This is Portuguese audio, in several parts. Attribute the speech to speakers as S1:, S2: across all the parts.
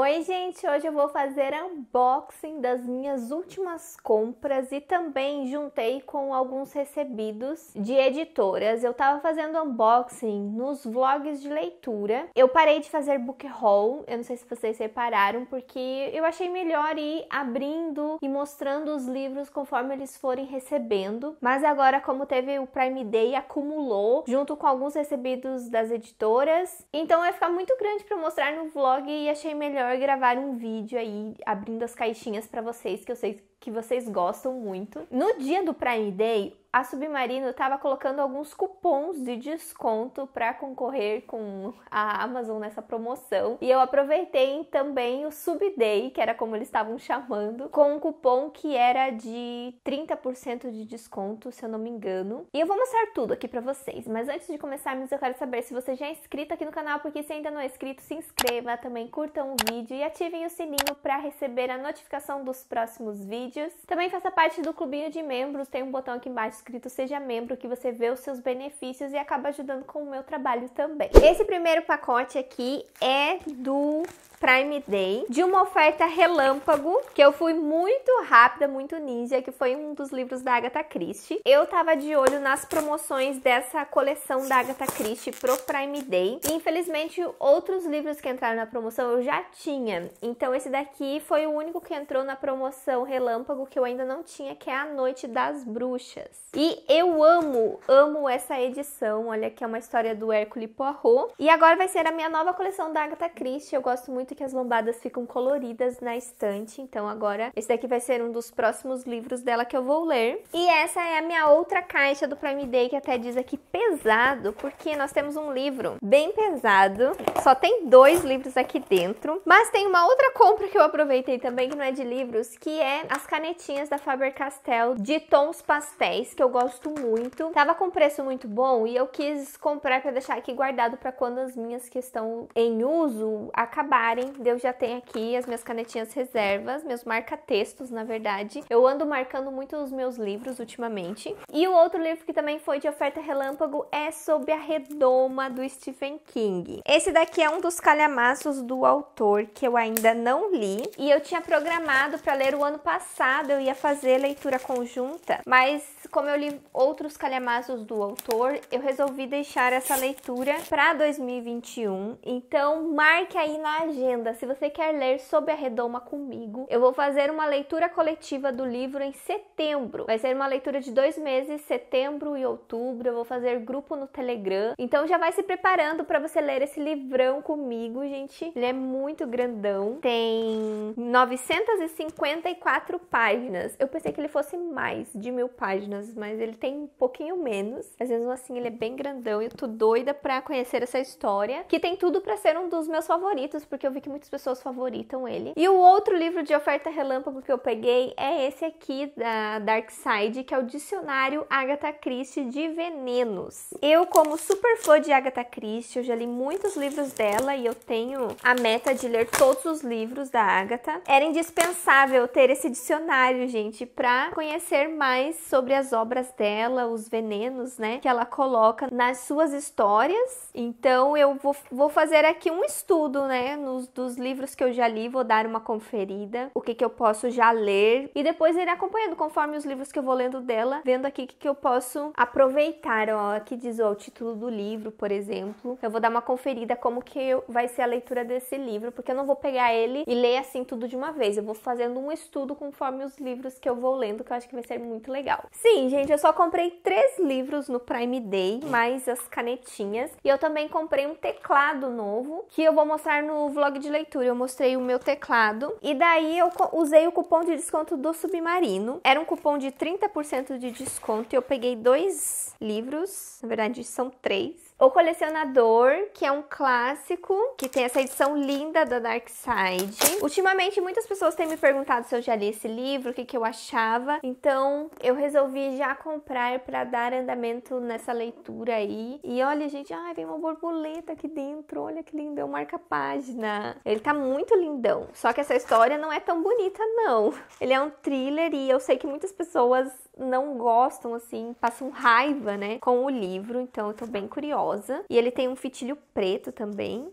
S1: Oi, gente! Hoje eu vou fazer unboxing das minhas últimas compras e também juntei com alguns recebidos de editoras. Eu tava fazendo unboxing nos vlogs de leitura. Eu parei de fazer book haul, eu não sei se vocês repararam, porque eu achei melhor ir abrindo e mostrando os livros conforme eles forem recebendo. Mas agora, como teve o Prime Day, acumulou junto com alguns recebidos das editoras. Então vai ficar muito grande para mostrar no vlog e achei melhor legal gravar um vídeo aí abrindo as caixinhas para vocês, que eu sei que vocês gostam muito. No dia do Prime Day, a Submarino estava colocando alguns cupons de desconto para concorrer com a Amazon nessa promoção. E eu aproveitei também o Subday, que era como eles estavam chamando, com um cupom que era de 30% de desconto, se eu não me engano. E eu vou mostrar tudo aqui para vocês, mas antes de começarmos, eu quero saber se você já é inscrito aqui no canal, porque se ainda não é inscrito, se inscreva, também curtam o vídeo e ativem o sininho para receber a notificação dos próximos vídeos. Também faça parte do clubinho de membros, tem um botão aqui embaixo inscrito, seja membro, que você vê os seus benefícios e acaba ajudando com o meu trabalho também. Esse primeiro pacote aqui é do Prime Day de uma oferta relâmpago que eu fui muito rápida, muito ninja, que foi um dos livros da Agatha Christie. Eu tava de olho nas promoções dessa coleção da Agatha Christie pro Prime Day. E, infelizmente, outros livros que entraram na promoção eu já tinha. Então esse daqui foi o único que entrou na promoção relâmpago que eu ainda não tinha, que é A Noite das Bruxas. E eu amo, amo essa edição. Olha que é uma história do Hércule Poirot. E agora vai ser a minha nova coleção da Agatha Christie. Eu gosto muito muito que as lambadas ficam coloridas na estante. Então agora esse daqui vai ser um dos próximos livros dela que eu vou ler. E essa é a minha outra caixa do Prime Day que até diz aqui pesado, porque nós temos um livro bem pesado. Só tem dois livros aqui dentro, mas tem uma outra compra que eu aproveitei também que não é de livros, que é as canetinhas da Faber-Castell de tons pastéis que eu gosto muito. Tava com preço muito bom e eu quis comprar para deixar aqui guardado para quando as minhas que estão em uso acabarem preparem. Deus já tem aqui as minhas canetinhas reservas, meus marca-textos, na verdade. Eu ando marcando muito os meus livros ultimamente. E o outro livro que também foi de oferta relâmpago é sobre a redoma do Stephen King. Esse daqui é um dos calhamaços do autor que eu ainda não li e eu tinha programado para ler o ano passado, eu ia fazer leitura conjunta, mas como eu li outros calhamaços do autor, eu resolvi deixar essa leitura para 2021. Então, marque aí na agenda agenda. Se você quer ler sobre a redoma comigo, eu vou fazer uma leitura coletiva do livro em setembro. Vai ser uma leitura de dois meses, setembro e outubro. Eu vou fazer grupo no Telegram. Então já vai se preparando para você ler esse livrão comigo, gente. Ele é muito grandão. Tem 954 páginas. Eu pensei que ele fosse mais de mil páginas, mas ele tem um pouquinho menos. Mas mesmo assim, ele é bem grandão. Eu tô doida pra conhecer essa história, que tem tudo para ser um dos meus favoritos, porque eu vi vi que muitas pessoas favoritam ele. E o outro livro de oferta relâmpago que eu peguei é esse aqui da Dark Side, que é o Dicionário Agatha Christie de Venenos. Eu, como super fã de Agatha Christie, eu já li muitos livros dela e eu tenho a meta de ler todos os livros da Agatha. Era indispensável ter esse dicionário, gente, para conhecer mais sobre as obras dela, os venenos, né, que ela coloca nas suas histórias. Então eu vou, vou fazer aqui um estudo, né, nos dos livros que eu já li, vou dar uma conferida, o que, que eu posso já ler e depois ele acompanhando conforme os livros que eu vou lendo dela, vendo aqui o que, que eu posso aproveitar. Ó, aqui diz ó, o título do livro, por exemplo. Eu vou dar uma conferida como que vai ser a leitura desse livro, porque eu não vou pegar ele e ler assim tudo de uma vez. Eu vou fazendo um estudo conforme os livros que eu vou lendo, que eu acho que vai ser muito legal. Sim, gente, eu só comprei três livros no Prime Day, mais as canetinhas. E eu também comprei um teclado novo, que eu vou mostrar no vlog de leitura eu mostrei o meu teclado e daí eu usei o cupom de desconto do Submarino. Era um cupom de 30% de desconto e eu peguei dois livros, na verdade são três o Colecionador, que é um clássico, que tem essa edição linda da Dark Side. Ultimamente, muitas pessoas têm me perguntado se eu já li esse livro, o que, que eu achava. Então, eu resolvi já comprar para dar andamento nessa leitura aí. E olha, gente, ai, vem uma borboleta aqui dentro. Olha que lindo, é um marca-página. Ele tá muito lindão. Só que essa história não é tão bonita, não. Ele é um thriller e eu sei que muitas pessoas não gostam, assim, passam raiva, né, com o livro. Então, eu tô bem curiosa rosa. E ele tem um fitilho preto também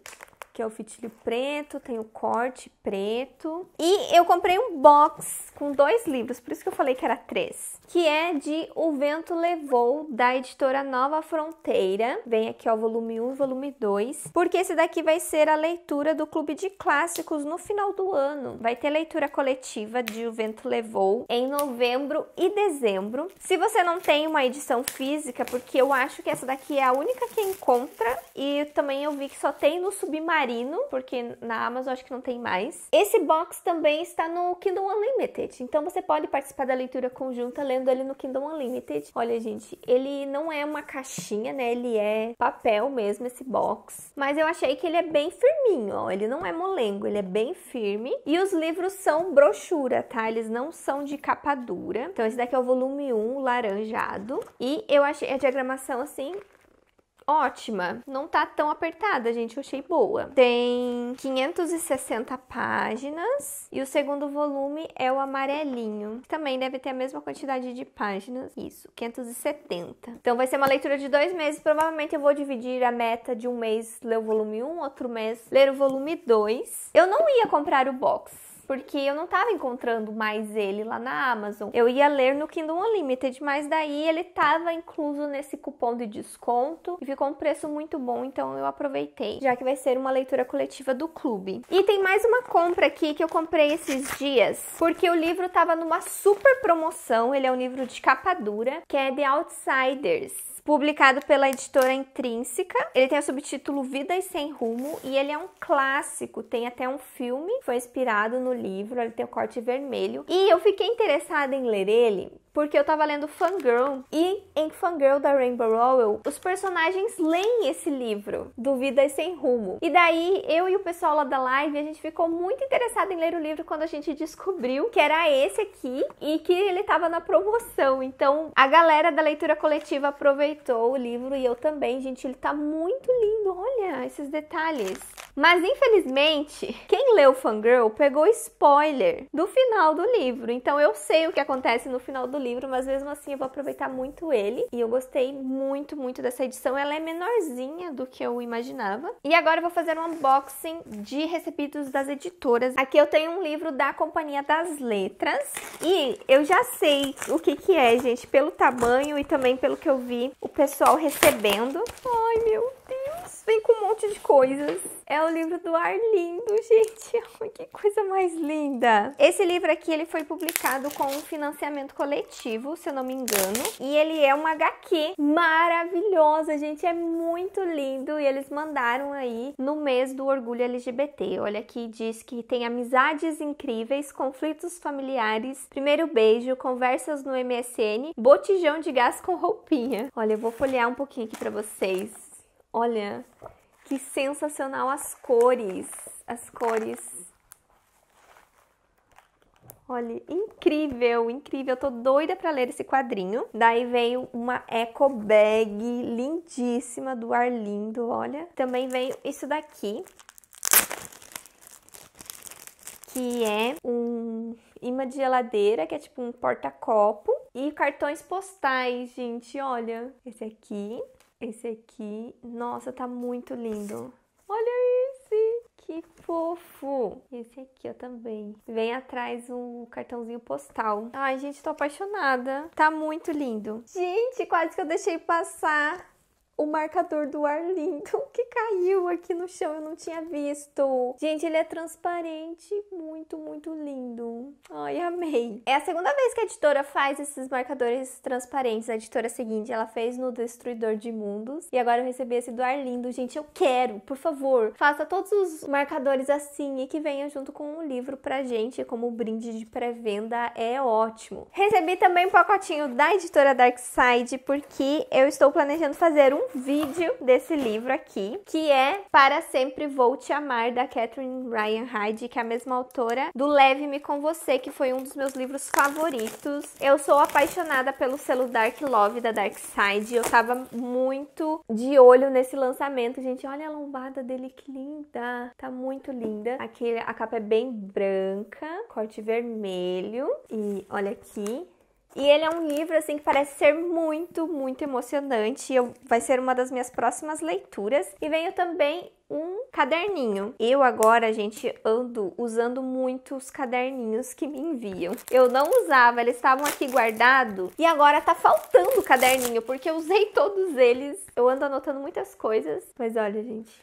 S1: que é o fitilho preto, tem o corte preto. E eu comprei um box com dois livros, por isso que eu falei que era três, que é de O Vento Levou, da editora Nova Fronteira. Vem aqui, ó, volume 1 e volume 2, porque esse daqui vai ser a leitura do Clube de Clássicos no final do ano. Vai ter leitura coletiva de O Vento Levou em novembro e dezembro. Se você não tem uma edição física, porque eu acho que essa daqui é a única que encontra e também eu vi que só tem no Submarino Submarino, porque na Amazon acho que não tem mais. Esse box também está no Kindle Unlimited, então você pode participar da leitura conjunta lendo ele no Kindle Unlimited. Olha, gente, ele não é uma caixinha, né? Ele é papel mesmo, esse box. Mas eu achei que ele é bem firminho, ó. Ele não é molengo, ele é bem firme. E os livros são brochura, tá? Eles não são de capa dura. Então, esse daqui é o volume 1, laranjado. E eu achei a diagramação assim ótima. Não tá tão apertada, gente. Eu achei boa. Tem 560 páginas. E o segundo volume é o amarelinho. Também deve ter a mesma quantidade de páginas. Isso, 570. Então vai ser uma leitura de dois meses. Provavelmente eu vou dividir a meta de um mês ler o volume 1, um, outro mês ler o volume 2. Eu não ia comprar o box porque eu não estava encontrando mais ele lá na Amazon. Eu ia ler no Kindle Unlimited, mas daí ele estava incluso nesse cupom de desconto e ficou um preço muito bom, então eu aproveitei, já que vai ser uma leitura coletiva do clube. E tem mais uma compra aqui que eu comprei esses dias, porque o livro estava numa super promoção. Ele é um livro de capa dura, que é The Outsiders publicado pela editora Intrínseca. Ele tem o subtítulo Vidas Sem Rumo e ele é um clássico, tem até um filme, foi inspirado no livro, ele tem o um corte vermelho. E eu fiquei interessada em ler ele porque eu tava lendo Fangirl e em Fangirl da Rainbow Rowell, os personagens leem esse livro, Duvidas Sem Rumo. E daí eu e o pessoal lá da live, a gente ficou muito interessado em ler o livro quando a gente descobriu que era esse aqui e que ele tava na promoção. Então a galera da leitura coletiva aproveitou o livro e eu também. Gente, ele tá muito lindo, olha esses detalhes. Mas infelizmente, quem leu Fangirl pegou spoiler do final do livro. Então eu sei o que acontece no final do livro, mas mesmo assim eu vou aproveitar muito ele. E eu gostei muito, muito dessa edição. Ela é menorzinha do que eu imaginava. E agora eu vou fazer um unboxing de recebidos das editoras. Aqui eu tenho um livro da Companhia das Letras. E eu já sei o que que é, gente, pelo tamanho e também pelo que eu vi o pessoal recebendo. Ai, meu Deus! vem com um monte de coisas. É o livro do Arlindo, gente. que coisa mais linda. Esse livro aqui, ele foi publicado com um financiamento coletivo, se eu não me engano. E ele é uma HQ maravilhosa, gente. É muito lindo. E eles mandaram aí no mês do orgulho LGBT. Olha aqui, diz que tem amizades incríveis, conflitos familiares, primeiro beijo, conversas no MSN, botijão de gás com roupinha. Olha, eu vou folhear um pouquinho aqui pra vocês. Olha, que sensacional as cores, as cores. Olha, incrível, incrível. Eu tô doida para ler esse quadrinho. Daí veio uma eco bag lindíssima do Arlindo, olha. Também veio isso daqui, que é um imã de geladeira, que é tipo um porta-copo. E cartões postais, gente, olha. Esse aqui, esse aqui. Nossa, tá muito lindo. Olha esse, que fofo. Esse aqui, ó, também. Vem atrás um cartãozinho postal. Ai, gente, tô apaixonada. Tá muito lindo. Gente, quase que eu deixei passar o marcador do Arlindo que caiu aqui no chão, eu não tinha visto. Gente, ele é transparente, muito, muito lindo. Ai, amei. É a segunda vez que a editora faz esses marcadores transparentes. A editora seguinte, ela fez no Destruidor de Mundos e agora eu recebi esse do Arlindo. Gente, eu quero, por favor, faça todos os marcadores assim e que venha junto com o livro pra gente, como brinde de pré-venda, é ótimo. Recebi também um pacotinho da editora Dark Side porque eu estou planejando fazer um um vídeo desse livro aqui, que é Para Sempre Vou Te Amar, da Catherine Ryan Hyde, que é a mesma autora do Leve-me com Você, que foi um dos meus livros favoritos. Eu sou apaixonada pelo selo Dark Love da Dark Side. Eu tava muito de olho nesse lançamento, gente. Olha a lombada dele, que linda! Tá muito linda. Aqui a capa é bem branca, corte vermelho. E olha aqui, e ele é um livro assim que parece ser muito, muito emocionante. Eu, vai ser uma das minhas próximas leituras. E venho também um caderninho. Eu agora, gente, ando usando muitos caderninhos que me enviam. Eu não usava, eles estavam aqui guardados e agora tá faltando caderninho porque eu usei todos eles. Eu ando anotando muitas coisas, mas olha, gente,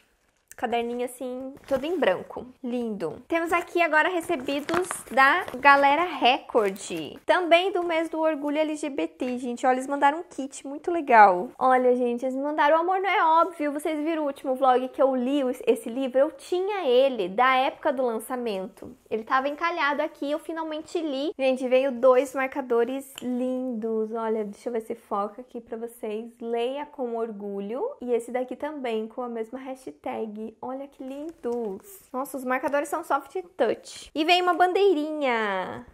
S1: caderninho assim, todo em branco. Lindo. Temos aqui agora recebidos da Galera Record. Também do mês do orgulho LGBT, gente. Olha, eles mandaram um kit muito legal. Olha, gente, eles mandaram o Amor Não É Óbvio. Vocês viram o último vlog que eu li esse livro? Eu tinha ele da época do lançamento. Ele tava encalhado aqui, eu finalmente li. Gente, veio dois marcadores lindos. Olha, deixa eu ver se foca aqui pra vocês. Leia com orgulho. E esse daqui também, com a mesma hashtag. Olha que lindos. Nossa, os marcadores são soft touch. E vem uma bandeirinha.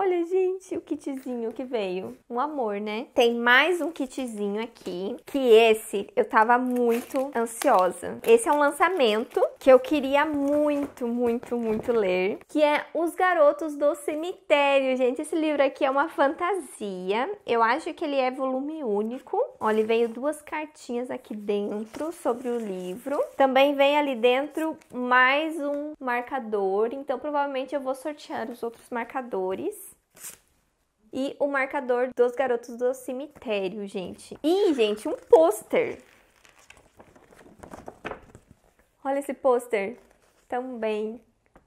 S1: Olha, gente, o kitzinho que veio. Um amor, né? Tem mais um kitzinho aqui, que esse eu tava muito ansiosa. Esse é um lançamento que eu queria muito, muito, muito ler, que é Os Garotos do Cemitério. Gente, esse livro aqui é uma fantasia. Eu acho que ele é volume único. Olha, veio duas cartinhas aqui dentro sobre o livro. Também vem ali dentro mais um marcador, então provavelmente eu vou sortear os outros marcadores e o marcador dos garotos do cemitério, gente. E, gente, um pôster. Olha esse pôster. Também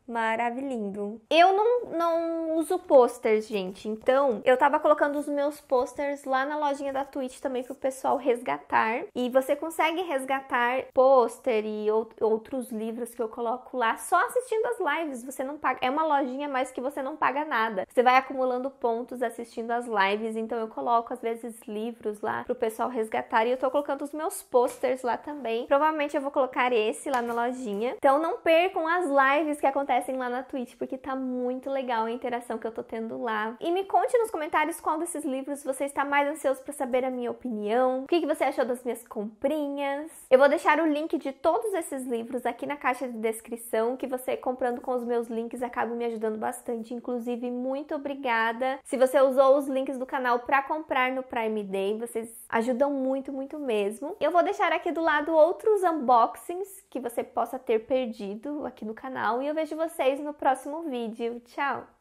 S1: maravilhoso. Eu não, não uso posters, gente. Então, eu tava colocando os meus posters lá na lojinha da Twitch também pro pessoal resgatar. E você consegue resgatar pôster e outros livros que eu coloco lá só assistindo as lives. Você não paga. É uma lojinha, mais que você não paga nada. Você vai acumulando pontos assistindo as lives. Então, eu coloco, às vezes, livros lá pro pessoal resgatar. E eu tô colocando os meus posters lá também. Provavelmente eu vou colocar esse lá na lojinha. Então, não percam as lives que acontecem acessem lá na Twitch, porque tá muito legal a interação que eu tô tendo lá. E me conte nos comentários qual desses livros você está mais ansioso para saber a minha opinião, o que, que você achou das minhas comprinhas. Eu vou deixar o link de todos esses livros aqui na caixa de descrição, que você comprando com os meus links acaba me ajudando bastante. Inclusive, muito obrigada. Se você usou os links do canal para comprar no Prime Day, vocês ajudam muito, muito mesmo. Eu vou deixar aqui do lado outros unboxings que você possa ter perdido aqui no canal e eu vejo vocês no próximo vídeo. Tchau!